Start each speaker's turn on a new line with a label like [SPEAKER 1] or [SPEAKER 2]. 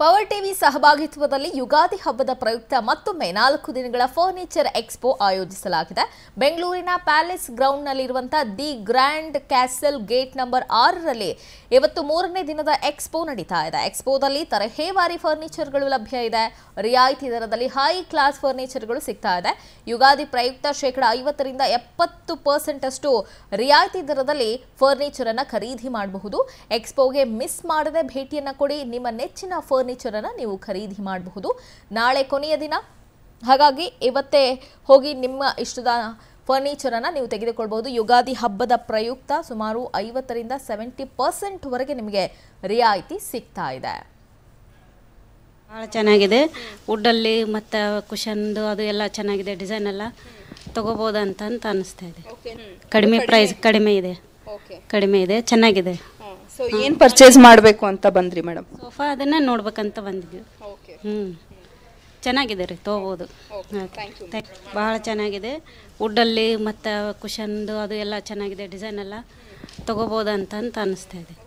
[SPEAKER 1] power TV ಸಹಭಾಗಿತ್ವದಲ್ಲಿ ಯುಗಾದಿ ಹಬ್ಬದ ಪ್ರಯುಕ್ತ ಮತ್ತೊಮ್ಮೆ ನಾಲ್ಕು ದಿನಗಳ ಫರ್ನಿಚರ್ ಎಕ್ಸ್ಪೋ ಆಯೋಜಿಸಲಾಗಿದೆ ಬೆಂಗಳೂರಿನ ಪ್ಯಾಲೇಸ್ ಗ್ರೌಂಡ್ನಲ್ಲಿರುವಂತಹ the grand castle gate number ಆರರಲ್ಲಿ ಇವತ್ತು ಮೂರನೇ ದಿನದ ಎಕ್ಸ್ಪೋ ನಡೀತಾ ಇದೆ ಎಕ್ಸ್ಪೋದಲ್ಲಿ ತರಹೇವಾರಿ ಫರ್ನಿಚರ್ಗಳು ಲಭ್ಯ ಇದೆ ರಿಯಾಯಿತಿ ದರದಲ್ಲಿ ಹೈ ಕ್ಲಾಸ್ ಫರ್ನಿಚರ್ಗಳು ಸಿಗ್ತಾ ಇದೆ ಯುಗಾದಿ ಪ್ರಯುಕ್ತ ಶೇಕಡ ಐವತ್ತರಿಂದ ಎಪ್ಪತ್ತು ಪರ್ಸೆಂಟ್ ಅಷ್ಟು ರಿಯಾಯಿತಿ ದರದಲ್ಲಿ ಫರ್ನಿಚರ್ ಅನ್ನು ಖರೀದಿ ಮಾಡಬಹುದು ಎಕ್ಸ್ಪೋಗೆ ಮಿಸ್ ಮಾಡದೆ ಭೇಟಿಯನ್ನು ಕೊಡಿ ನಿಮ್ಮ ನೆಚ್ಚಿನ ಫರ್ನಿ ಫರ್ನಿಚರನ್ನು ನೀವು ಖರೀದಿ ಮಾಡಬಹುದು ನಾಳೆ ಕೊನೆಯ ದಿನ ಹಾಗಾಗಿ ಇವತ್ತೇ ಹೋಗಿ ನಿಮ್ಮ ಇಷ್ಟದ ಫರ್ನಿಚರನ್ನು ನೀವು ತೆಗೆದುಕೊಳ್ಬಹುದು ಯುಗಾದಿ ಹಬ್ಬದ ಪ್ರಯುಕ್ತ ಸುಮಾರು ಐವತ್ತರಿಂದ ಸೆವೆಂಟಿ ವರೆಗೆ ನಿಮಗೆ ರಿಯಾಯಿತಿ ಸಿಗ್ತಾ ಇದೆ ಭಾಳ
[SPEAKER 2] ಚೆನ್ನಾಗಿದೆ ವುಡ್ಡಲ್ಲಿ ಮತ್ತು ಕುಷನ್ದು ಅದು ಎಲ್ಲ ಚೆನ್ನಾಗಿದೆ ಡಿಸೈನ್ ಎಲ್ಲ ಅಂತ ಅನಿಸ್ತಾ ಇದೆ
[SPEAKER 1] ಕಡಿಮೆ ಪ್ರೈಸ್ ಕಡಿಮೆ
[SPEAKER 2] ಇದೆ ಕಡಿಮೆ ಇದೆ ಚೆನ್ನಾಗಿದೆ ಸೊ ಏನು ಪರ್ಚೇಸ್ ಮಾಡಬೇಕು ಅಂತ ಬಂದ್ರಿ ಮೇಡಮ್ ಸೋಫಾ ಅದನ್ನ ನೋಡ್ಬೇಕಂತ ಬಂದಿದ್ವಿ ಹ್ಮ್ ಚೆನ್ನಾಗಿದೆ ರೀ ತೊಗೋಬೋದು ಬಹಳ ಚೆನ್ನಾಗಿದೆ ಅಲ್ಲಿ ಮತ್ತೆ ಕುಷನ್ದು ಅದು ಎಲ್ಲ ಚೆನ್ನಾಗಿದೆ ಡಿಸೈನ್ ಎಲ್ಲ ತಗೋಬಹುದು ಅಂತ ಅಂತ ಇದೆ